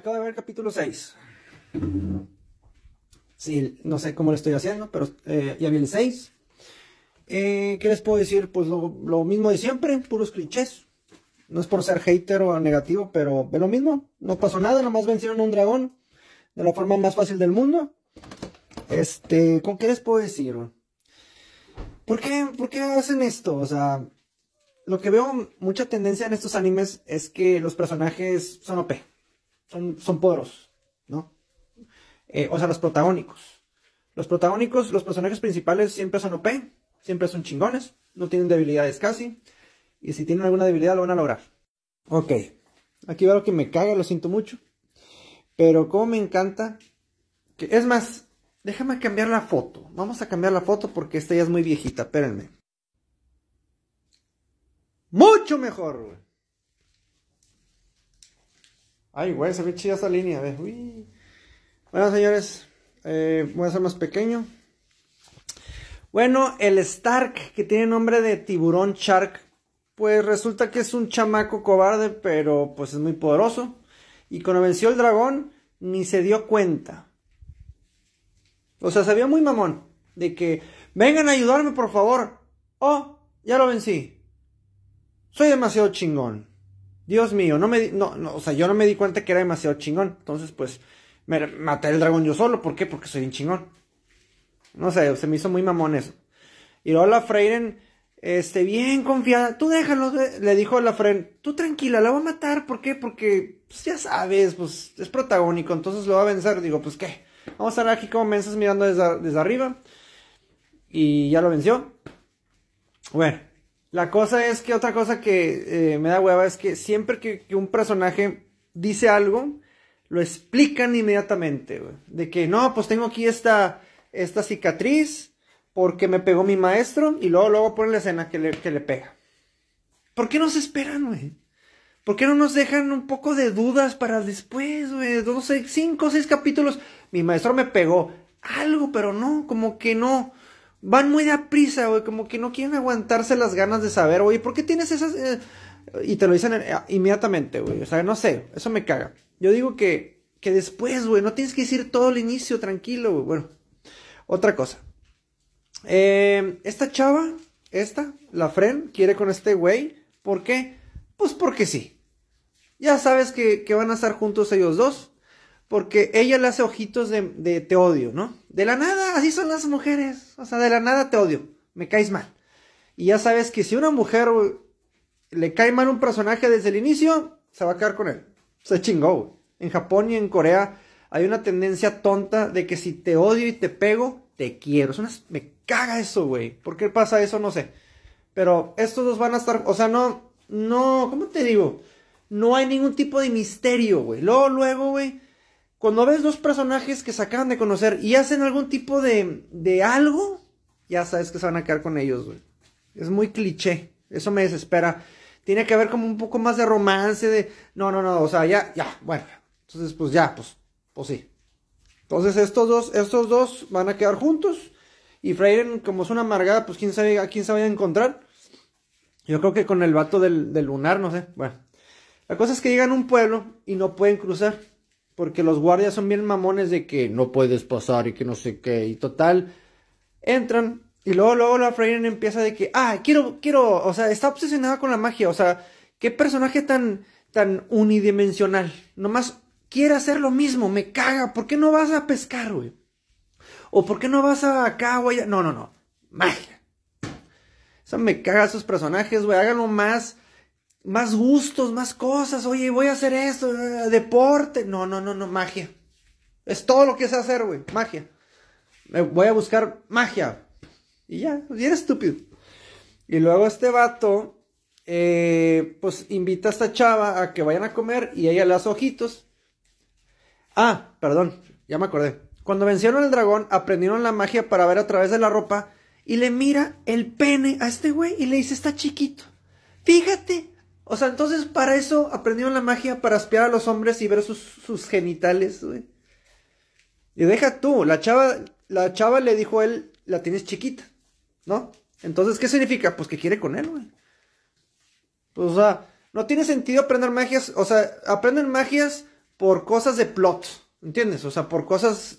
acabo de ver capítulo 6. Sí, no sé cómo lo estoy haciendo, pero eh, ya vi el 6. Eh, ¿Qué les puedo decir? Pues lo, mismo de siempre, puros clichés. No es por ser hater o negativo, pero ve lo mismo. No pasó nada, nomás vencieron a un dragón de la forma más fácil del mundo. Este, ¿con qué les puedo decir? ¿Por qué, ¿Por qué hacen esto? O sea, lo que veo mucha tendencia en estos animes es que los personajes son OP son, son poderosos, ¿no? Eh, o sea, los protagónicos. Los protagónicos, los personajes principales siempre son OP, siempre son chingones, no tienen debilidades casi, y si tienen alguna debilidad lo van a lograr. Ok, aquí veo lo que me caga, lo siento mucho, pero como me encanta, que, es más, déjame cambiar la foto, vamos a cambiar la foto porque esta ya es muy viejita, espérenme. Mucho mejor, Ay, güey, se ve chida esa línea. A Bueno, señores, eh, voy a ser más pequeño. Bueno, el Stark, que tiene nombre de tiburón Shark, pues resulta que es un chamaco cobarde, pero pues es muy poderoso. Y cuando venció el dragón, ni se dio cuenta. O sea, sabía muy mamón de que, vengan a ayudarme, por favor. Oh, ya lo vencí. Soy demasiado chingón. Dios mío, no me, no, no, o sea, yo no me di cuenta que era demasiado chingón. Entonces, pues, me maté el dragón yo solo. ¿Por qué? Porque soy un chingón. No sé, se me hizo muy mamón eso. Y luego la Freiren, este, bien confiada, tú déjalo, le dijo a la Freiren, tú tranquila, la voy a matar. ¿Por qué? Porque, pues, ya sabes, pues, es protagónico, entonces lo va a vencer. Digo, pues, ¿qué? Vamos a ver aquí como mensas mirando desde arriba. Y ya lo venció. Bueno, la cosa es que otra cosa que eh, me da hueva es que siempre que, un personaje dice algo, lo explican inmediatamente, De que no, pues tengo aquí esta, esta cicatriz porque me pegó mi maestro y luego, luego ponen la escena que le, que le pega. ¿Por qué nos esperan, güey? ¿Por qué no nos dejan un poco de dudas para después, güey? Dos, cinco, seis capítulos. Mi maestro me pegó algo, pero no, como que no van muy deprisa, güey, como que no quieren aguantarse las ganas de saber, güey, ¿por qué tienes esas...? Eh? Y te lo dicen eh, inmediatamente, güey, o sea, no sé, eso me caga. Yo digo que, que después, güey, no tienes que decir todo el inicio, tranquilo, güey, bueno. Otra cosa. Em, esta chava, esta, la Fren, quiere con este güey, ¿por qué? Pues porque sí. Ya sabes que, que van a estar juntos ellos dos, porque ella le hace ojitos de, te odio, ¿no? De la nada, así son las mujeres. O sea, de la nada te odio, me caes mal. Y ya sabes que si una mujer le cae mal un personaje desde el inicio, se va a quedar con él. Se chingó, güey. En Japón y en Corea hay una tendencia tonta de que si te odio y te pego, te quiero. Es una... Me caga eso, güey. ¿Por qué pasa eso? No sé. Pero estos dos van a estar... O sea, no... No... ¿Cómo te digo? No hay ningún tipo de misterio, güey. Luego, luego, güey cuando ves dos personajes que se acaban de conocer y hacen algún tipo de, algo, ya sabes que se van a quedar con ellos, güey. Es muy cliché. Eso me desespera. Tiene que haber como un poco más de romance, de... No, no, no, o sea, ya, ya, bueno. Entonces, pues ya, pues, pues sí. Entonces, estos dos, estos dos van a quedar juntos. Y Freyren, como es una amargada, pues quién sabe a quién se va a encontrar. Yo creo que con el vato del, del lunar, no sé. Bueno. La cosa es que llegan a un pueblo y no pueden cruzar porque los guardias son bien mamones de que no puedes pasar y que no sé qué. Y total, entran y luego, luego la Freyren empieza de que, ah, quiero, quiero, o sea, está obsesionada con la magia. O sea, qué personaje tan, tan unidimensional. Nomás quiere hacer lo mismo, me caga. ¿Por qué no vas a pescar, güey? ¿O por qué no vas a acá, güey? No, no, no. Magia. O sea, me caga a esos personajes, güey. Háganlo más más gustos, más cosas, oye, voy a hacer esto, eh, deporte, no, no, no, no, magia. Es todo lo que sé hacer, güey, magia. voy a buscar magia. Y ya, eres estúpido. Y luego este vato, eh, pues invita a esta chava a que vayan a comer y ella le hace ojitos. Ah, perdón, ya me acordé. Cuando vencieron al dragón, aprendieron la magia para ver a través de la ropa y le mira el pene a este güey y le dice, está chiquito. Fíjate, o sea, entonces para eso aprendieron la magia, para espiar a los hombres y ver sus, genitales, güey. Y deja tú, la chava, la chava le dijo a él, la tienes chiquita, ¿no? Entonces, ¿qué significa? Pues que quiere con él, güey. Pues, o sea, no tiene sentido aprender magias, o sea, aprenden magias por cosas de plot, ¿entiendes? O sea, por cosas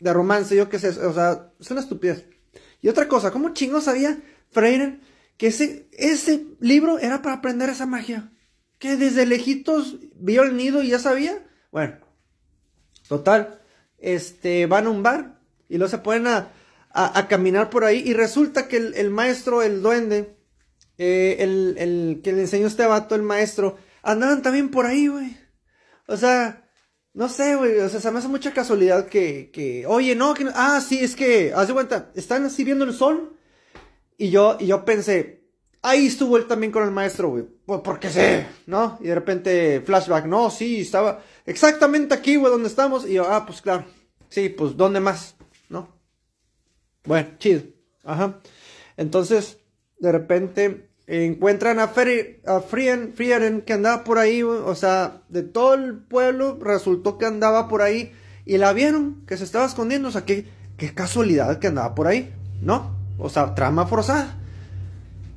de romance, yo qué sé, o sea, es una estupidez. Y otra cosa, ¿cómo chingo sabía Freiren? que ese, ese libro era para aprender esa magia. Que desde lejitos vio el nido y ya sabía. Bueno, total. Este, van a un bar y luego se ponen a, caminar por ahí. Y resulta que el, maestro, el duende, eh, el, que le enseñó este vato, el maestro, andaban también por ahí, güey. O sea, no sé, güey. O sea, se me hace mucha casualidad que, que oye, no, que Ah, sí, es que, haz de cuenta, están así viendo el sol y yo, y yo pensé, ahí estuvo él también con el maestro, güey. Pues, Porque sé, ¿no? Y de repente, flashback, no, sí, estaba exactamente aquí, güey, donde estamos. Y yo, ah, pues claro. Sí, pues, ¿dónde más? ¿No? Bueno, chido. Ajá. Entonces, de repente, encuentran a, Ferry, a Frieren, que andaba por ahí, O sea, de todo el pueblo resultó que andaba por ahí. Y la vieron, que se estaba escondiendo. O sea, qué, qué casualidad que andaba por ahí, ¿no? O sea, trama forzada.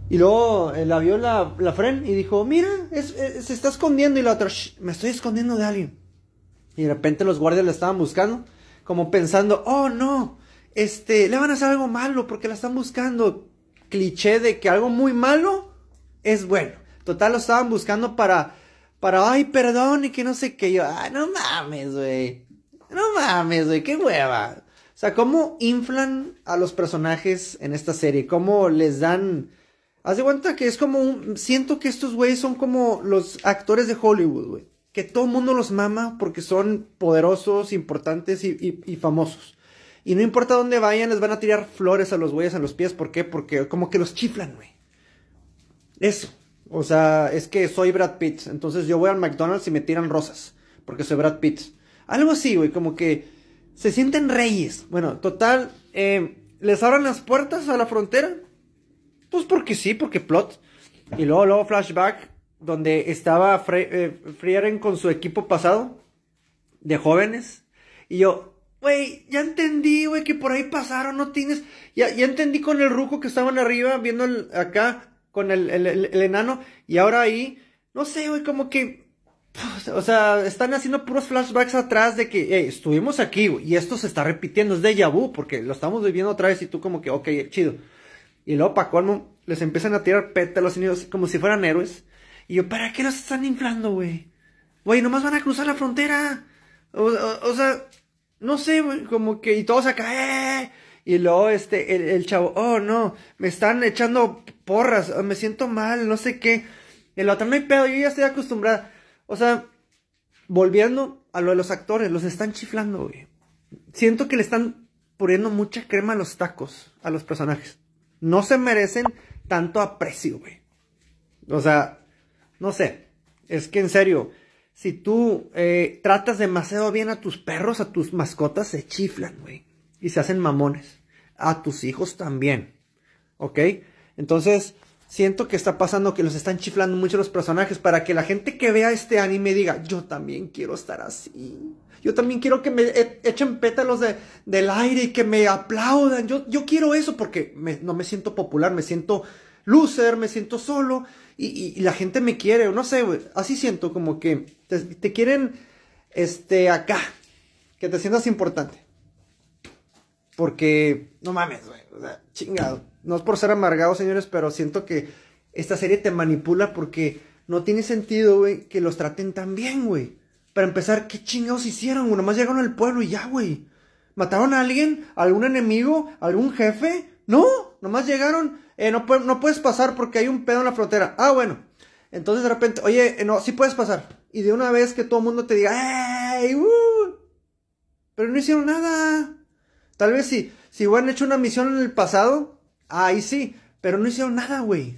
Y luego eh, la vio la, la Fren y dijo, mira, eh, se está escondiendo. Y la otra, me estoy escondiendo de alguien. Y de repente los guardias la estaban buscando, como pensando, oh no, este, le van a hacer algo malo porque la están buscando. Cliché de que algo muy malo es bueno. Total, lo estaban buscando para, para, ay, perdón, y que no sé qué. Yo, ah, no mames, güey. No mames, güey, qué hueva. O sea, cómo inflan a los personajes en esta serie, cómo les dan... Haz de cuenta que es como un... Siento que estos güeyes son como los actores de Hollywood, güey. Que todo el mundo los mama porque son poderosos, importantes y, famosos. Y no importa dónde vayan, les van a tirar flores a los güeyes a los pies. ¿Por qué? Porque como que los chiflan, güey. Eso. O sea, es que soy Brad Pitt. Entonces yo voy al McDonald's y me tiran rosas. Porque soy Brad Pitt. Algo así, güey. Como que se sienten reyes. Bueno, total, eh, les abran las puertas a la frontera. Pues porque sí, porque plot. Y luego, luego flashback, donde estaba Fre eh, con su equipo pasado de jóvenes. Y yo, güey, ya entendí, güey, que por ahí pasaron, no tienes. Ya, ya entendí con el ruco que estaban arriba, viendo acá, con el, el, el, enano. Y ahora ahí, no sé, güey, como que pues, o sea, están haciendo puros flashbacks atrás de que hey, estuvimos aquí y esto se está repitiendo, es de vu porque lo estamos viviendo otra vez y tú como que, ok, chido. Y luego Paco Almo les empiezan a tirar pétalos como si fueran héroes. Y yo, ¿para qué los están inflando, güey? Güey, nomás van a cruzar la frontera. O, sea, no sé, güey, como que, y todo se eh, cae eh, eh". Y luego este, el, chavo, oh no, me están echando porras, me siento mal, no sé qué. El otro no hay pedo, yo ya estoy acostumbrada. O sea, volviendo a lo de los actores, los están chiflando, güey. Siento que le están poniendo mucha crema a los tacos, a los personajes. No se merecen tanto aprecio, güey. O sea, no sé. Es que en serio, si tú eh, tratas demasiado bien a tus perros, a tus mascotas, se chiflan, güey. Y se hacen mamones. A tus hijos también. ¿Ok? Entonces, siento que está pasando que los están chiflando mucho los personajes para que la gente que vea este anime diga, yo también quiero estar así. Yo también quiero que me e-, echen pétalos del aire y que me aplaudan. Yo, quiero eso porque no me siento popular, me siento loser, me siento solo y, la gente me quiere. No sé, así siento como que te, quieren este, acá, que te sientas importante. Porque, no mames, güey, o sea, chingado. No es por ser amargado, señores, pero siento que esta serie te manipula porque no tiene sentido, güey, que los traten tan bien, güey. Para empezar, ¿qué chingados hicieron? Nomás llegaron al pueblo y ya, güey. ¿Mataron a alguien? ¿Algún enemigo? ¿Algún jefe? No, nomás llegaron. Eh, no, puedes pasar porque hay un pedo en la frontera. Ah, bueno. Entonces de repente, oye, eh, no, sí puedes pasar. Y de una vez que todo el mundo te diga, ¡ay, Uh! Pero no hicieron nada. Tal vez si, si hubieran hecho una misión en el pasado, Ahí sí, pero no hicieron nada, güey.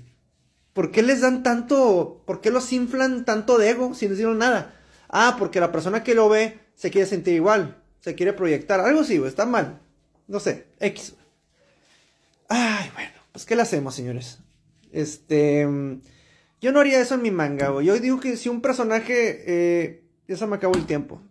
¿Por qué les dan tanto, por qué los inflan tanto de ego si no hicieron nada? Ah, porque la persona que lo ve se quiere sentir igual, se quiere proyectar. Algo sí, güey, está mal. No sé, X. Ay, bueno, pues ¿qué le hacemos, señores? Este... Yo no haría eso en mi manga, güey. Yo digo que si un personaje... Eh, ya se me acabó el tiempo.